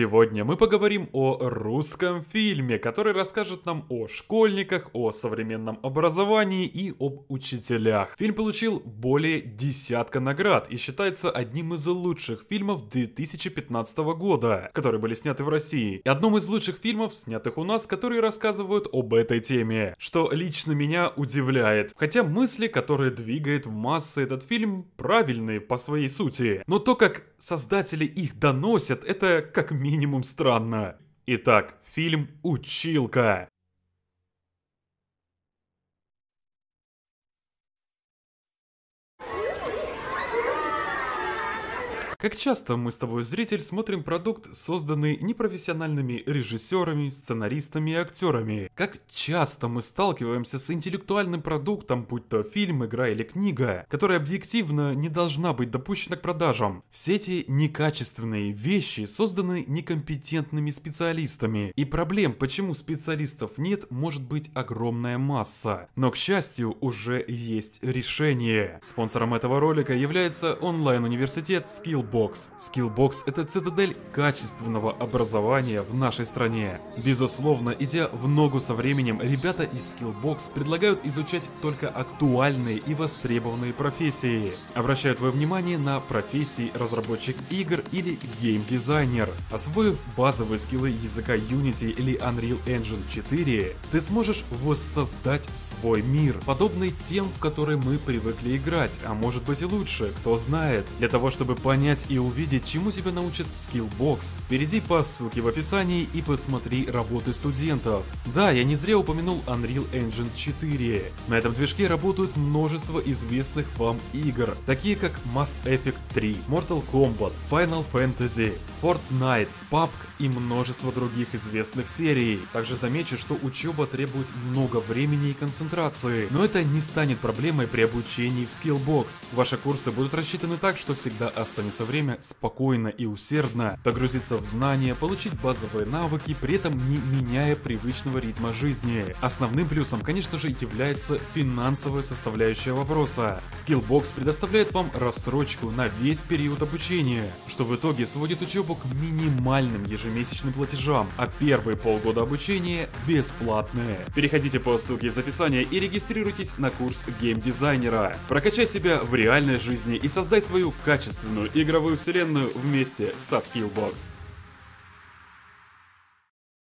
Сегодня мы поговорим о русском фильме, который расскажет нам о школьниках, о современном образовании и об учителях. Фильм получил более десятка наград и считается одним из лучших фильмов 2015 года, которые были сняты в России, и одном из лучших фильмов, снятых у нас, которые рассказывают об этой теме, что лично меня удивляет. Хотя мысли, которые двигает в массы этот фильм, правильные по своей сути, но то, как создатели их доносят, это как минимум минимум странно. Итак, фильм «Училка». Как часто мы с тобой, зритель, смотрим продукт, созданный непрофессиональными режиссерами, сценаристами и актерами? Как часто мы сталкиваемся с интеллектуальным продуктом, будь то фильм, игра или книга, которая объективно не должна быть допущена к продажам? Все эти некачественные вещи созданы некомпетентными специалистами, и проблем, почему специалистов нет, может быть огромная масса. Но, к счастью, уже есть решение. Спонсором этого ролика является онлайн-университет Skill Skillbox. Skillbox – это цитадель качественного образования в нашей стране. Безусловно, идя в ногу со временем, ребята из Skillbox предлагают изучать только актуальные и востребованные профессии. Обращаю твое внимание на профессии разработчик игр или геймдизайнер. Освоив базовые скиллы языка Unity или Unreal Engine 4, ты сможешь воссоздать свой мир, подобный тем, в который мы привыкли играть, а может быть и лучше, кто знает. Для того, чтобы понять, поиграть и увидеть, чему тебя научат в Skillbox. Перейди по ссылке в описании и посмотри работы студентов. Да, я не зря упомянул Unreal Engine 4. На этом движке работают множество известных вам игр, такие как Mass Effect 3, Mortal Kombat, Final Fantasy, Fortnite, PUBG и множество других известных серий. Также замечу, что учеба требует много времени и концентрации, но это не станет проблемой при обучении в Skillbox. Ваши курсы будут рассчитаны так, что всегда останется время спокойно и усердно погрузиться в знания, получить базовые навыки, при этом не меняя привычного ритма жизни. Основным плюсом, конечно же, является финансовая составляющая вопроса. Skillbox предоставляет вам рассрочку на весь период обучения, что в итоге сводит учебу к минимальным ежедневным ежемесячным платежам, а первые полгода обучения бесплатные. Переходите по ссылке из описания и регистрируйтесь на курс геймдизайнера. Прокачай себя в реальной жизни и создай свою качественную игровую вселенную вместе со Skillbox.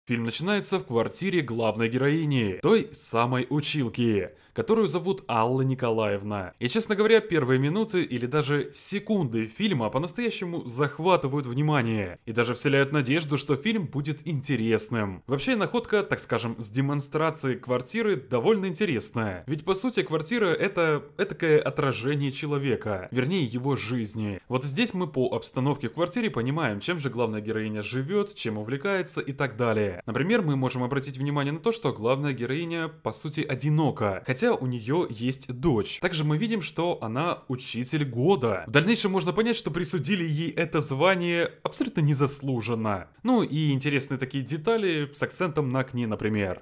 Фильм начинается в квартире главной героини, той самой училки которую зовут Алла Николаевна. И, честно говоря, первые минуты или даже секунды фильма по-настоящему захватывают внимание и даже вселяют надежду, что фильм будет интересным. Вообще, находка, так скажем, с демонстрацией квартиры довольно интересная. Ведь, по сути, квартира — это этакое отражение человека, вернее, его жизни. Вот здесь мы по обстановке в квартире понимаем, чем же главная героиня живет, чем увлекается и так далее. Например, мы можем обратить внимание на то, что главная героиня, по сути, одинока. Хотя хотя у нее есть дочь. Также мы видим, что она учитель года. В дальнейшем можно понять, что присудили ей это звание абсолютно незаслуженно. Ну и интересные такие детали с акцентом на окне, например.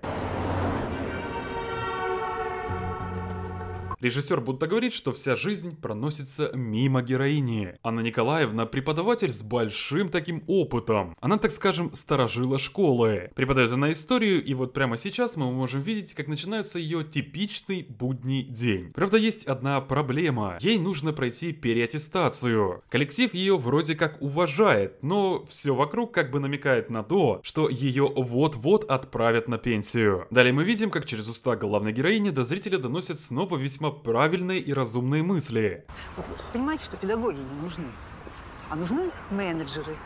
Режиссер будто говорит, что вся жизнь проносится мимо героини. Анна Николаевна преподаватель с большим таким опытом. Она, так скажем, сторожила школы. Преподает она историю, и вот прямо сейчас мы можем видеть, как начинается ее типичный будний день. Правда, есть одна проблема. Ей нужно пройти переаттестацию. Коллектив ее вроде как уважает, но все вокруг как бы намекает на то, что ее вот-вот отправят на пенсию. Далее мы видим, как через уста главной героини до зрителя доносят снова весьма правильные и разумные мысли. Вот вы понимаете, что педагоги не нужны, а нужны менеджеры –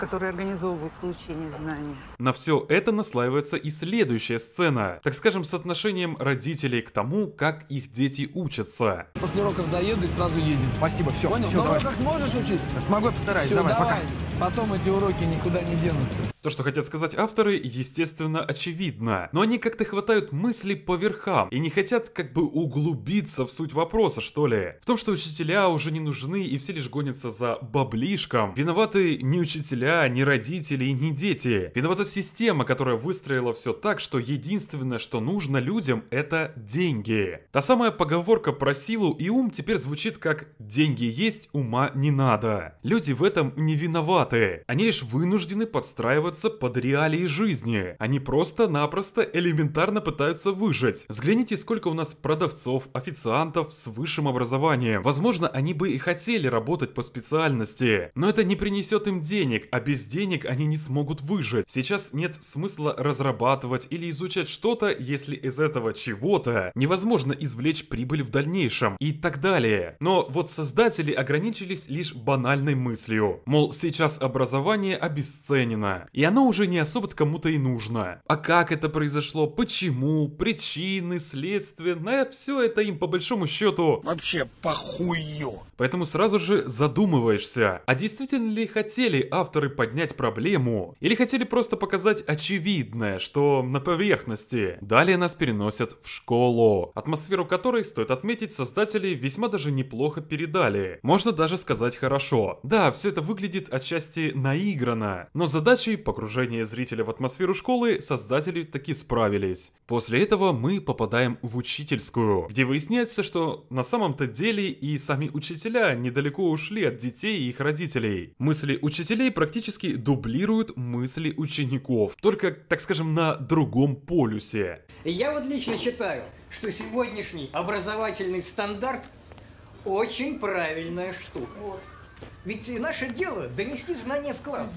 которые организовывают получение знаний. На все это наслаивается и следующая сцена, так скажем, с отношением родителей к тому, как их дети учатся. После уроков заеду и сразу едем. Спасибо, все. Понял, все, на уроках сможешь учить? Смогу, я постараюсь, все, давай, давай, пока. Потом эти уроки никуда не денутся. То, что хотят сказать авторы, естественно, очевидно. Но они как-то хватают мысли по верхам и не хотят как бы углубиться в суть вопроса, что ли. В том, что учителя уже не нужны и все лишь гонятся за баблишком, виноваты не учителя, семья, ни родители, ни дети. Виновата система, которая выстроила все так, что единственное, что нужно людям, это деньги. Та самая поговорка про силу и ум теперь звучит как «деньги есть, ума не надо». Люди в этом не виноваты. Они лишь вынуждены подстраиваться под реалии жизни. Они просто-напросто элементарно пытаются выжить. Взгляните, сколько у нас продавцов, официантов с высшим образованием. Возможно, они бы и хотели работать по специальности, но это не принесет им денег, а без денег они не смогут выжить. Сейчас нет смысла разрабатывать или изучать что-то, если из этого чего-то невозможно извлечь прибыль в дальнейшем и так далее. Но вот создатели ограничились лишь банальной мыслью. Мол, сейчас образование обесценено, и оно уже не особо кому-то и нужно. А как это произошло, почему, причины, следствия, на все это им по большому счету... Вообще похую. Поэтому сразу же задумываешься, а действительно ли хотели авторы поднять проблему, или хотели просто показать очевидное, что на поверхности. Далее нас переносят в школу, атмосферу которой, стоит отметить, создатели весьма даже неплохо передали. Можно даже сказать хорошо. Да, все это выглядит отчасти наигранно, но задачей погружения зрителя в атмосферу школы создатели таки справились. После этого мы попадаем в учительскую, где выясняется, что на самом-то деле и сами учителя недалеко ушли от детей и их родителей. Мысли учителей практически практически дублируют мысли учеников, только, так скажем, на другом полюсе. Я вот лично считаю, что сегодняшний образовательный стандарт очень правильная штука. Ведь наше дело донести знания в класс.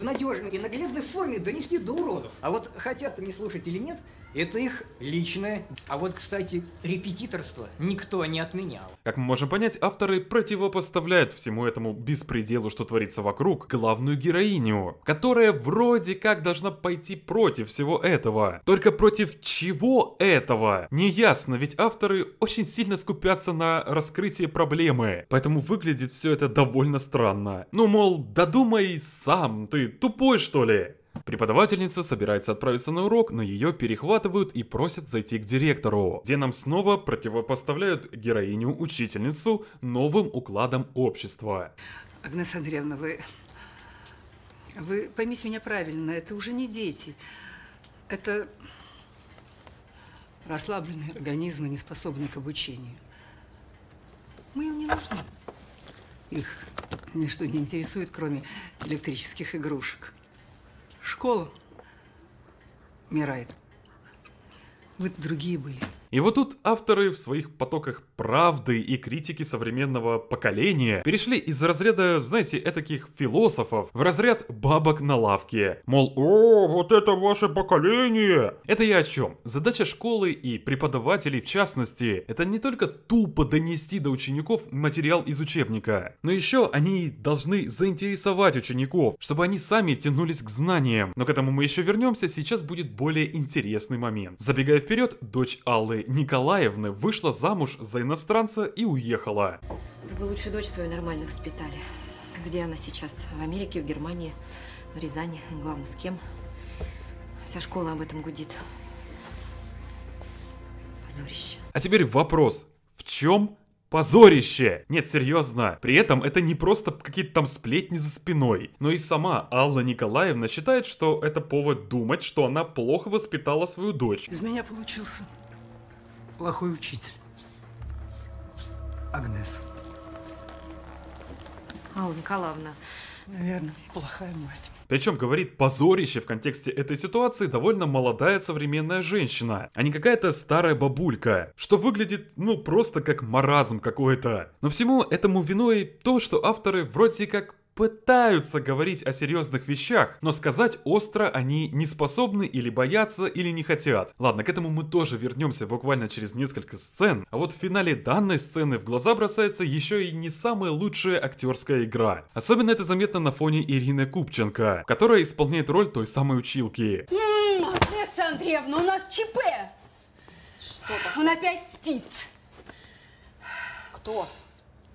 В надежной и наглядной форме донести до уродов. А вот хотят они слушать или нет, это их личное. А вот, кстати, репетиторство никто не отменял. Как мы можем понять, авторы противопоставляют всему этому беспределу, что творится вокруг, главную героиню, которая вроде как должна пойти против всего этого. Только против чего этого? Неясно, ведь авторы очень сильно скупятся на раскрытии проблемы. Поэтому выглядит все это довольно странно. Ну, мол, додумай сам, ты тупой что ли? Преподавательница собирается отправиться на урок, но ее перехватывают и просят зайти к директору, где нам снова противопоставляют героиню-учительницу новым укладом общества. Агнес Андреевна, вы... Вы поймите меня правильно, это уже не дети. Это расслабленные организмы, не способные к обучению. Мы им не нужны. Их ничто не интересует, кроме электрических игрушек школу мирает. Вы другие были. И вот тут авторы в своих потоках правды и критики современного поколения перешли из разряда, знаете, этаких философов в разряд бабок на лавке. Мол, о, вот это ваше поколение! Это я о чем? Задача школы и преподавателей в частности, это не только тупо донести до учеников материал из учебника, но еще они должны заинтересовать учеников, чтобы они сами тянулись к знаниям. Но к этому мы еще вернемся, сейчас будет более интересный момент. Забегая вперед, дочь Аллы Анны Николаевны вышла замуж за иностранца и уехала. Вы лучше дочь твою нормально воспитали. Где она сейчас? В Америке, в Германии, в Рязани, главное, с кем? Вся школа об этом гудит. Позорище. А теперь вопрос. В чем Позорище! Нет, серьезно. При этом это не просто какие-то там сплетни за спиной. Но и сама Алла Николаевна считает, что это повод думать, что она плохо воспитала свою дочь. Из меня получился плохой учитель. Агнес. Алла Николаевна. Наверное, плохая мать. Причем говорит позорище в контексте этой ситуации довольно молодая современная женщина, а не какая-то старая бабулька, что выглядит, ну, просто как маразм какой-то. Но всему этому виной то, что авторы вроде как пытаются говорить о серьезных вещах, но сказать остро они не способны или боятся, или не хотят. Ладно, к этому мы тоже вернемся буквально через несколько сцен, а вот в финале данной сцены в глаза бросается еще и не самая лучшая актерская игра. Особенно это заметно на фоне Ирины Купченко, которая исполняет роль той самой училки. Одесса Андреевна, у нас ЧП! Что такое? Он опять спит. Кто?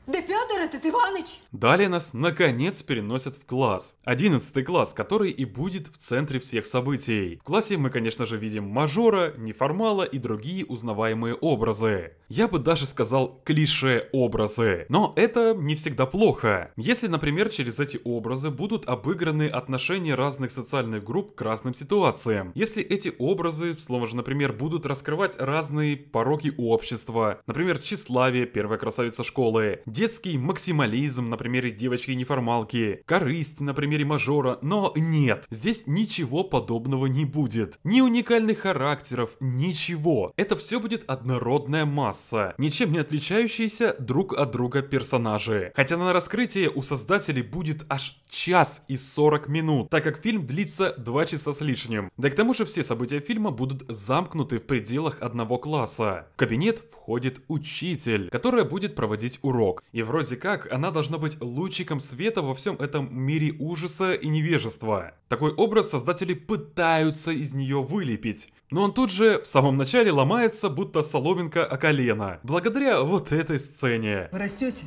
Да Петр этот Иваныч. Далее нас, наконец, переносят в класс. одиннадцатый класс, который и будет в центре всех событий. В классе мы, конечно же, видим мажора, неформала и другие узнаваемые образы. Я бы даже сказал клише-образы. Но это не всегда плохо. Если, например, через эти образы будут обыграны отношения разных социальных групп к разным ситуациям. Если эти образы, словно же, например, будут раскрывать разные пороки общества. Например, тщеславие, первая красавица школы, детский максимализм, например, примере девочки-неформалки, корысть на примере мажора, но нет, здесь ничего подобного не будет. Ни уникальных характеров, ничего. Это все будет однородная масса, ничем не отличающиеся друг от друга персонажи. Хотя на раскрытие у создателей будет аж час и 40 минут, так как фильм длится 2 часа с лишним. Да и к тому же все события фильма будут замкнуты в пределах одного класса. В кабинет входит учитель, которая будет проводить урок. И вроде как она должна быть стать лучиком света во всем этом мире ужаса и невежества. Такой образ создатели пытаются из нее вылепить. Но он тут же в самом начале ломается, будто соломинка о колено. Благодаря вот этой сцене. Вы растете?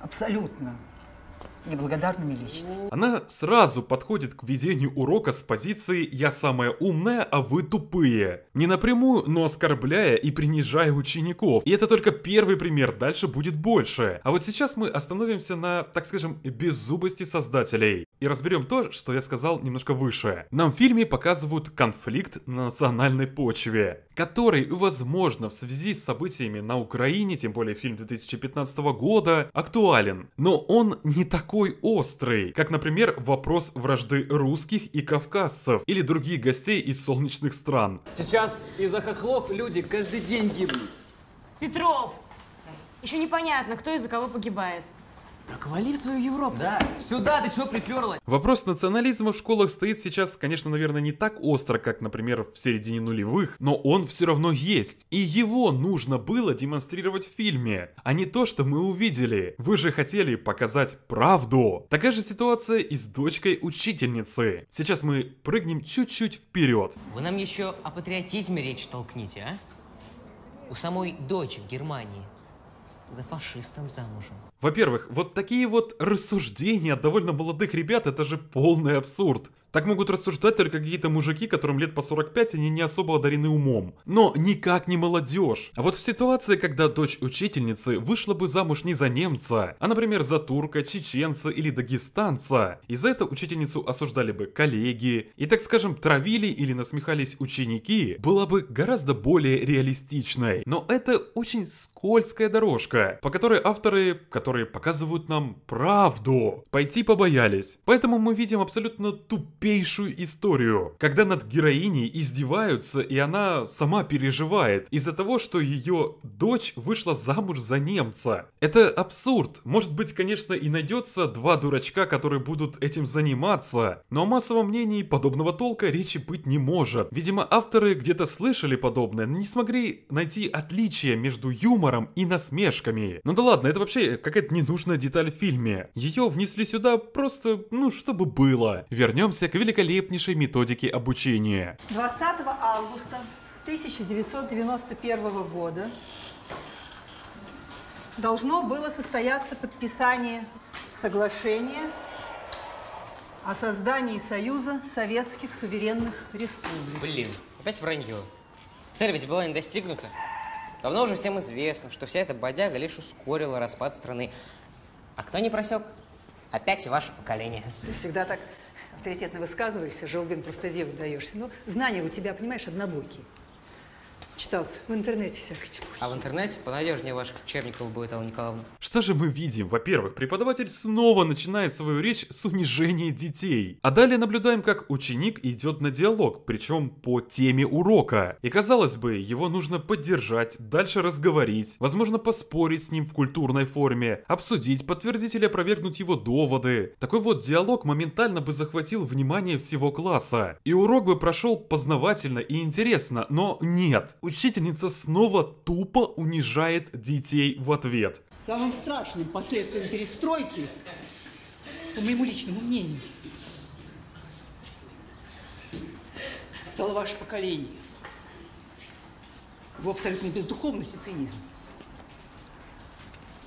Абсолютно неблагодарными личностями. Она сразу подходит к ведению урока с позиции «я самая умная, а вы тупые». Не напрямую, но оскорбляя и принижая учеников. И это только первый пример, дальше будет больше. А вот сейчас мы остановимся на, так скажем, беззубости создателей. И разберем то, что я сказал немножко выше. Нам в фильме показывают конфликт на национальной почве, который, возможно, в связи с событиями на Украине, тем более фильм 2015 года, актуален. Но он не такой такой острый, как, например, вопрос вражды русских и кавказцев или других гостей из солнечных стран. Сейчас из-за хохлов люди каждый день гибнут. Петров! Еще непонятно, кто из-за кого погибает. Так вали в свою Европу. Да. Сюда ты чего приперлась? Вопрос национализма в школах стоит сейчас, конечно, наверное, не так остро, как, например, в середине нулевых, но он все равно есть. И его нужно было демонстрировать в фильме, а не то, что мы увидели. Вы же хотели показать правду. Такая же ситуация и с дочкой учительницы. Сейчас мы прыгнем чуть-чуть вперед. Вы нам еще о патриотизме речь толкните, а? У самой дочь в Германии за фашистом замужем. Во-первых, вот такие вот рассуждения от довольно молодых ребят, это же полный абсурд. Так могут рассуждать только какие-то мужики, которым лет по 45, они не особо одарены умом. Но никак не молодежь. А вот в ситуации, когда дочь учительницы вышла бы замуж не за немца, а, например, за турка, чеченца или дагестанца, и за это учительницу осуждали бы коллеги, и, так скажем, травили или насмехались ученики, была бы гораздо более реалистичной. Но это очень скользкая дорожка, по которой авторы, которые показывают нам правду, пойти побоялись. Поэтому мы видим абсолютно тупую глупейшую историю, когда над героиней издеваются, и она сама переживает из-за того, что ее дочь вышла замуж за немца. Это абсурд. Может быть, конечно, и найдется два дурачка, которые будут этим заниматься, но о массовом мнении подобного толка речи быть не может. Видимо, авторы где-то слышали подобное, но не смогли найти отличие между юмором и насмешками. Ну да ладно, это вообще какая-то ненужная деталь в фильме. Ее внесли сюда просто, ну, чтобы было. Вернемся к великолепнейшей методике обучения. 20 августа 1991 года должно было состояться подписание соглашения о создании Союза Советских Суверенных Республик. Блин, опять вранье. Цель ведь была не достигнута. Давно уже всем известно, что вся эта бодяга лишь ускорила распад страны. А кто не просек? Опять ваше поколение. Ты всегда так авторитетно высказываешься, Желбин, просто диву даешься. Но ну, знания у тебя, понимаешь, однобокие. Читался. В интернете всякой чепухи. А в интернете понадежнее ваших учебников будет, Алла Николаевна. Что же мы видим? Во-первых, преподаватель снова начинает свою речь с унижения детей. А далее наблюдаем, как ученик идет на диалог, причем по теме урока. И казалось бы, его нужно поддержать, дальше разговорить, возможно поспорить с ним в культурной форме, обсудить, подтвердить или опровергнуть его доводы. Такой вот диалог моментально бы захватил внимание всего класса. И урок бы прошел познавательно и интересно, но нет. У учительница снова тупо унижает детей в ответ. Самым страшным последствием перестройки, по моему личному мнению, стало ваше поколение. Вы абсолютно бездуховность и цинизм.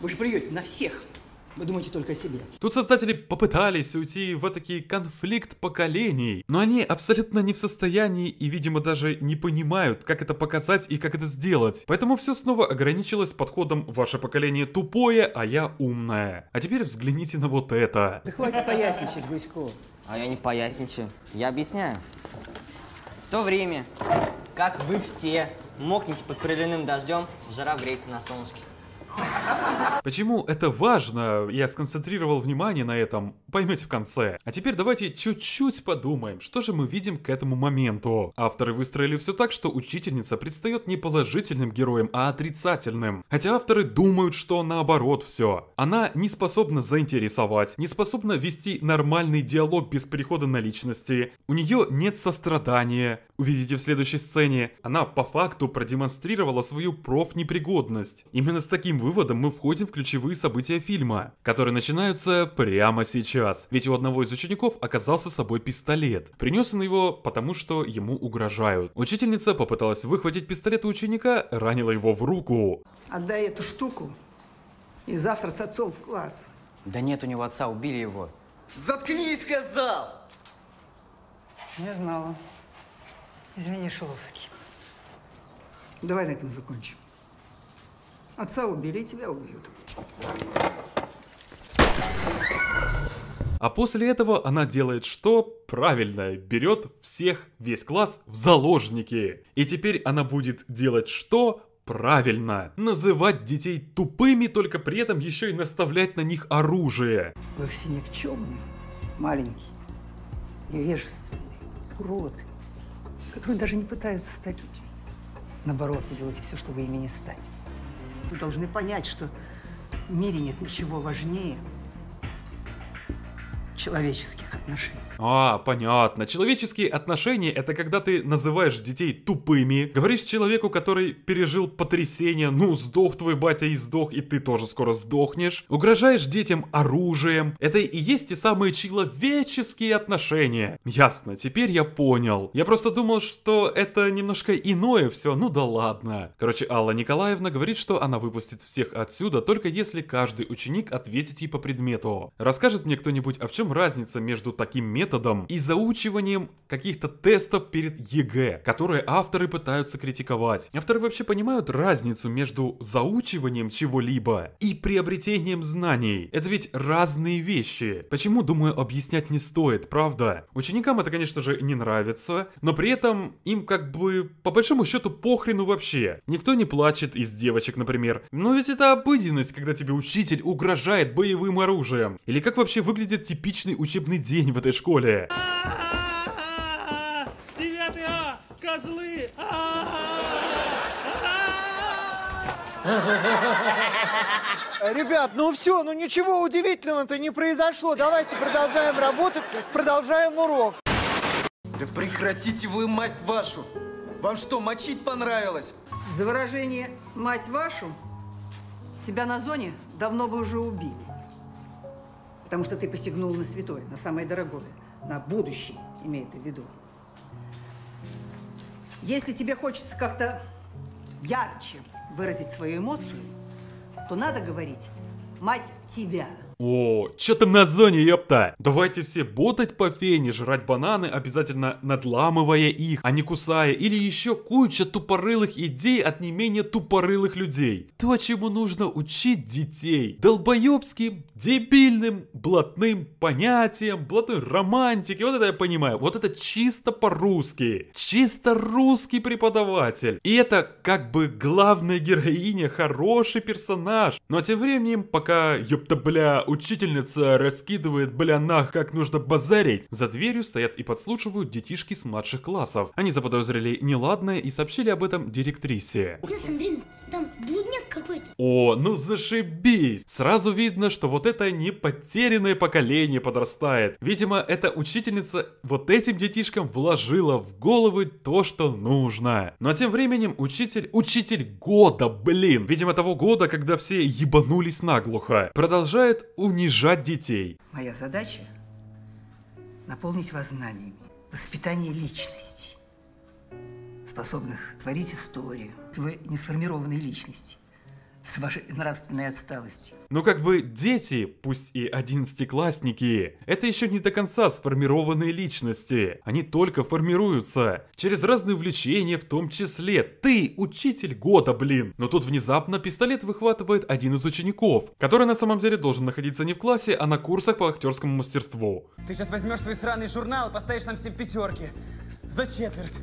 Вы же плюете на всех – вы думаете только о себе. Тут создатели попытались уйти в такие конфликт поколений, но они абсолютно не в состоянии и, видимо, даже не понимают, как это показать и как это сделать. Поэтому все снова ограничилось подходом «Ваше поколение тупое, а я умная». А теперь взгляните на вот это. Да хватит поясничать, Гусько. А я не поясничаю. Я объясняю. В то время, как вы все мокнете под проливным дождем, жара греется на солнышке. Почему это важно, я сконцентрировал внимание на этом, поймете в конце. А теперь давайте чуть-чуть подумаем, что же мы видим к этому моменту. Авторы выстроили все так, что учительница предстает не положительным героем, а отрицательным. Хотя авторы думают, что наоборот все. Она не способна заинтересовать, не способна вести нормальный диалог без перехода на личности. У нее нет сострадания. Увидите в следующей сцене, она по факту продемонстрировала свою профнепригодность. Именно с таким выводом мы входим в ключевые события фильма, которые начинаются прямо сейчас. Ведь у одного из учеников оказался с собой пистолет. Принес он его, потому что ему угрожают. Учительница попыталась выхватить пистолет у ученика, ранила его в руку. Отдай эту штуку и завтра с отцом в класс. Да нет у него отца, убили его. Заткнись, сказал! Не знала. Извини, Шиловский. Давай на этом закончим. Отца убили, тебя убьют. А после этого она делает что? Правильно, берет всех, весь класс в заложники. И теперь она будет делать что? Правильно, называть детей тупыми, только при этом еще и наставлять на них оружие. Вы все никчемные, маленькие, невежественные, уроды, которые даже не пытаются стать людьми. Наоборот, вы делаете все, чтобы ими не стать. Вы должны понять, что в мире нет ничего важнее человеческих отношений. А, понятно. Человеческие отношения — это когда ты называешь детей тупыми, говоришь человеку, который пережил потрясение, ну, сдох твой батя и сдох, и ты тоже скоро сдохнешь, угрожаешь детям оружием. Это и есть те самые человеческие отношения. Ясно, теперь я понял. Я просто думал, что это немножко иное все, ну да ладно. Короче, Алла Николаевна говорит, что она выпустит всех отсюда, только если каждый ученик ответит ей по предмету. Расскажет мне кто-нибудь, а в чем разница между таким методом методом и заучиванием каких-то тестов перед ЕГЭ, которые авторы пытаются критиковать. Авторы вообще понимают разницу между заучиванием чего-либо и приобретением знаний. Это ведь разные вещи. Почему, думаю, объяснять не стоит, правда? Ученикам это, конечно же, не нравится, но при этом им как бы по большому счету похрену вообще. Никто не плачет из девочек, например. Но «Ну ведь это обыденность, когда тебе учитель угрожает боевым оружием. Или как вообще выглядит типичный учебный день в этой школе? школе. Девятый А! Козлы! Ребят, ну все, ну ничего удивительного-то не произошло. Давайте продолжаем работать, продолжаем урок. Да прекратите вы, мать вашу! Вам что, мочить понравилось? За выражение «мать вашу» тебя на зоне давно бы уже убили. Потому что ты посягнул на святое, на самое дорогое на будущее имеет в виду. Если тебе хочется как-то ярче выразить свою эмоцию, то надо говорить «мать тебя». О, чё там на зоне, ёпта? Давайте все ботать по фене, жрать бананы, обязательно надламывая их, а не кусая, или еще куча тупорылых идей от не менее тупорылых людей. То, чему нужно учить детей. Долбоебским, дебильным, блатным понятиям, блатной романтике, вот это я понимаю, вот это чисто по-русски. Чисто русский преподаватель. И это как бы главная героиня, хороший персонаж. Но тем временем, пока, ёпта, бля, учительница раскидывает, бля, нах, как нужно базарить. За дверью стоят и подслушивают детишки с младших классов. Они заподозрили неладное и сообщили об этом директрисе. Андреевна, о, ну зашибись! Сразу видно, что вот это не потерянное поколение подрастает. Видимо, эта учительница вот этим детишкам вложила в головы то, что нужно. Ну а тем временем учитель... Учитель года, блин! Видимо, того года, когда все ебанулись наглухо. Продолжает унижать детей. Моя задача — наполнить вас знаниями. Воспитание личности способных творить историю, вы несформированные личности с вашей нравственной отсталостью. Ну как бы дети, пусть и одиннадцатиклассники, это еще не до конца сформированные личности. Они только формируются. Через разные увлечения в том числе. Ты учитель года, блин. Но тут внезапно пистолет выхватывает один из учеников, который на самом деле должен находиться не в классе, а на курсах по актерскому мастерству. Ты сейчас возьмешь свой сраный журнал и поставишь нам все пятерки. За четверть.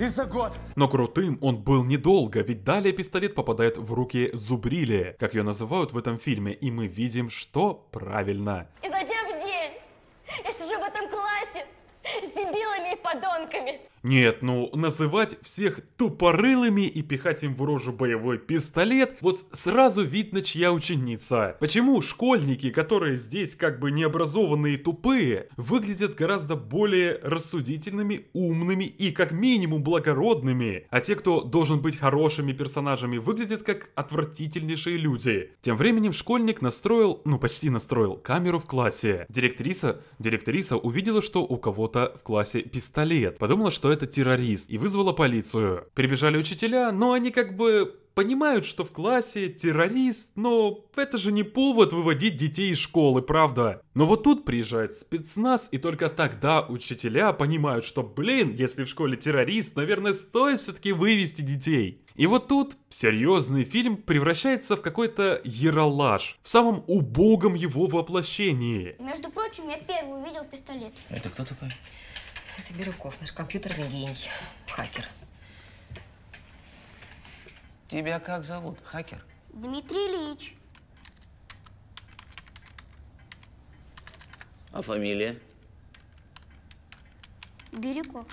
И за год. Но крутым он был недолго, ведь далее пистолет попадает в руки Зубрилия, как ее называют в этом фильме, и мы видим, что правильно. Изо дня в день. Я сижу в этом классе с дебилами и подонками. Нет, ну называть всех тупорылыми и пихать им в рожу боевой пистолет, вот сразу видно, чья ученица. Почему школьники, которые здесь как бы необразованные и тупые, выглядят гораздо более рассудительными, умными и как минимум благородными, а те, кто должен быть хорошими персонажами, выглядят как отвратительнейшие люди. Тем временем школьник настроил, ну почти настроил, камеру в классе. Директриса, директриса увидела, что у кого-то в классе пистолет. Подумала, что что это террорист, и вызвала полицию. Прибежали учителя, но они как бы понимают, что в классе террорист, но это же не повод выводить детей из школы, правда? Но вот тут приезжает спецназ, и только тогда учителя понимают, что, блин, если в школе террорист, наверное, стоит все-таки вывести детей. И вот тут серьезный фильм превращается в какой-то яролаж, в самом убогом его воплощении. Между прочим, я первый увидел пистолет. Это кто такой? Это Бирюков, наш компьютерный гений, хакер. Тебя как зовут, хакер? Дмитрий Ильич. А фамилия? Бирюков.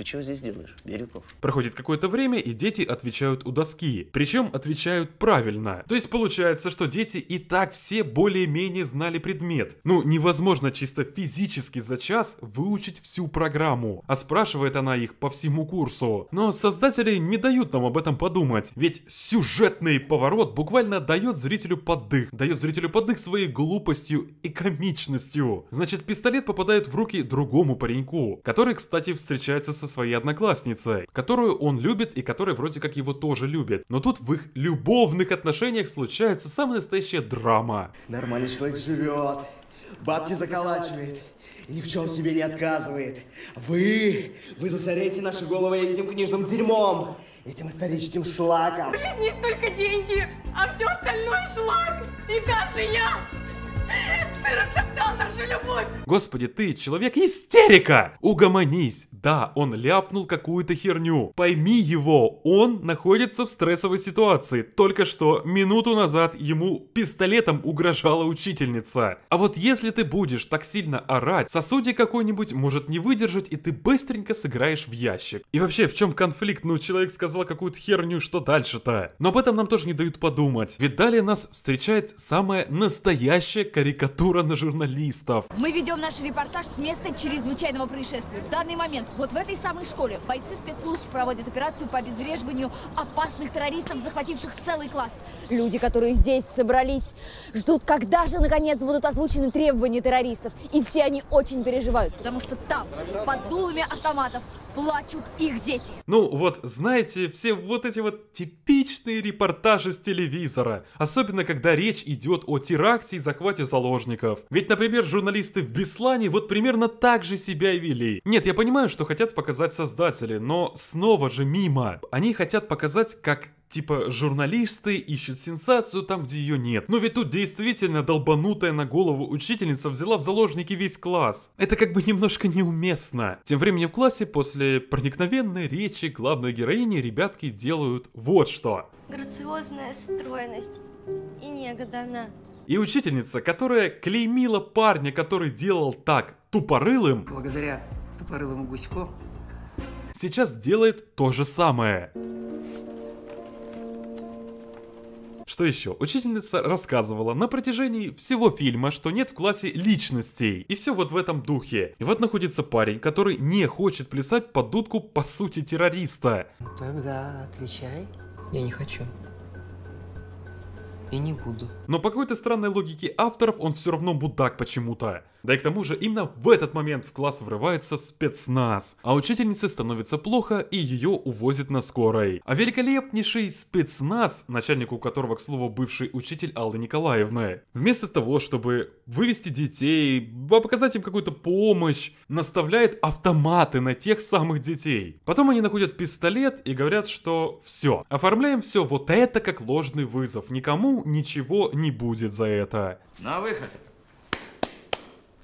Ты чего здесь делаешь, Бирюков? Проходит какое-то время, и дети отвечают у доски. Причем отвечают правильно. То есть получается, что дети и так все более-менее знали предмет. Ну, невозможно чисто физически за час выучить всю программу. А спрашивает она их по всему курсу. Но создатели не дают нам об этом подумать. Ведь сюжетный поворот буквально дает зрителю поддых. Дает зрителю поддых своей глупостью и комичностью. Значит, пистолет попадает в руки другому пареньку, который, кстати, встречается со своей одноклассницей, которую он любит и которая вроде как его тоже любит. Но тут в их любовных отношениях случается самая настоящая драма. Нормальный человек живет, бабки заколачивает, ни в чем себе не отказывает. Вы, вы засоряете наши головы этим книжным дерьмом, этим историческим шлаком. В жизни есть только деньги, а все остальное шлак, и даже я ты растоптал нашу любовь! Господи, ты, человек, истерика! Угомонись! Да, он ляпнул какую-то херню. Пойми его, он находится в стрессовой ситуации. Только что, минуту назад, ему пистолетом угрожала учительница. А вот если ты будешь так сильно орать, сосудик какой-нибудь может не выдержать, и ты быстренько сыграешь в ящик. И вообще, в чем конфликт? Ну, человек сказал какую-то херню, что дальше-то? Но об этом нам тоже не дают подумать. Ведь далее нас встречает самая настоящая карикатура на журналистов. Мы ведем наш репортаж с места чрезвычайного происшествия. В данный момент вот в этой самой школе бойцы спецслужб проводят операцию по обезвреживанию опасных террористов, захвативших целый класс. Люди, которые здесь собрались, ждут, когда же наконец будут озвучены требования террористов. И все они очень переживают, потому что там, под дулами автоматов, плачут их дети. Ну вот, знаете, все вот эти вот типичные репортажи с телевизора. Особенно, когда речь идет о теракте и захвате заложника блогеров. Ведь, например, журналисты в Беслане вот примерно так же себя и вели. Нет, я понимаю, что хотят показать создатели, но снова же мимо. Они хотят показать, как Типа, журналисты ищут сенсацию там, где ее нет. Но ведь тут действительно долбанутая на голову учительница взяла в заложники весь класс. Это как бы немножко неуместно. Тем временем в классе после проникновенной речи главной героини ребятки делают вот что. Грациозная стройность и нега дана и учительница, которая клеймила парня, который делал так, тупорылым. Благодаря тупорылому гуську. Сейчас делает то же самое. Что еще? Учительница рассказывала на протяжении всего фильма, что нет в классе личностей. И все вот в этом духе. И вот находится парень, который не хочет плясать под дудку по сути террориста. Тогда отвечай. Я не хочу и не буду. Но по какой-то странной логике авторов он все равно мудак почему-то. Да и к тому же именно в этот момент в класс врывается спецназ, а учительнице становится плохо и ее увозят на скорой. А великолепнейший спецназ, начальнику которого, к слову, бывший учитель Аллы Николаевны, вместо того, чтобы вывести детей, а показать им какую-то помощь, наставляет автоматы на тех самых детей. Потом они находят пистолет и говорят, что все, оформляем все вот это как ложный вызов, никому ничего не будет за это. На выход!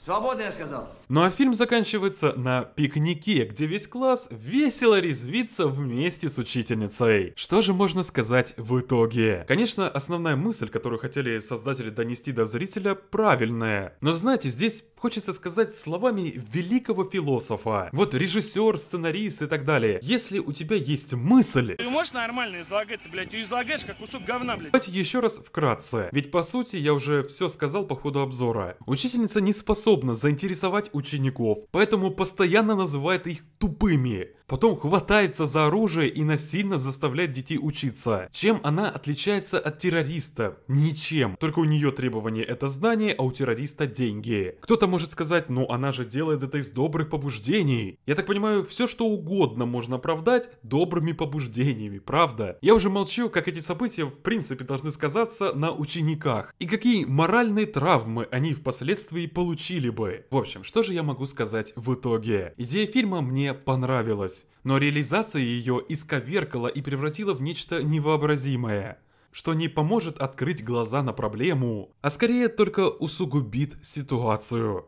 Só a boa casal. Ну а фильм заканчивается на пикнике, где весь класс весело резвится вместе с учительницей. Что же можно сказать в итоге? Конечно, основная мысль, которую хотели создатели донести до зрителя, правильная. Но знаете, здесь хочется сказать словами великого философа. Вот режиссер, сценарист и так далее. Если у тебя есть мысль... Ты можешь нормально излагать, ты, блядь, ты излагаешь как кусок говна, блядь. Давайте еще раз вкратце. Ведь по сути я уже все сказал по ходу обзора. Учительница не способна заинтересовать учеников, поэтому постоянно называет их тупыми. Потом хватается за оружие и насильно заставляет детей учиться. Чем она отличается от террориста? Ничем. Только у нее требование это знание, а у террориста деньги. Кто-то может сказать, ну она же делает это из добрых побуждений. Я так понимаю, все что угодно можно оправдать добрыми побуждениями, правда? Я уже молчу, как эти события в принципе должны сказаться на учениках. И какие моральные травмы они впоследствии получили бы. В общем, что же я могу сказать в итоге? Идея фильма мне понравилась, но реализация ее исковеркала и превратила в нечто невообразимое что не поможет открыть глаза на проблему, а скорее только усугубит ситуацию.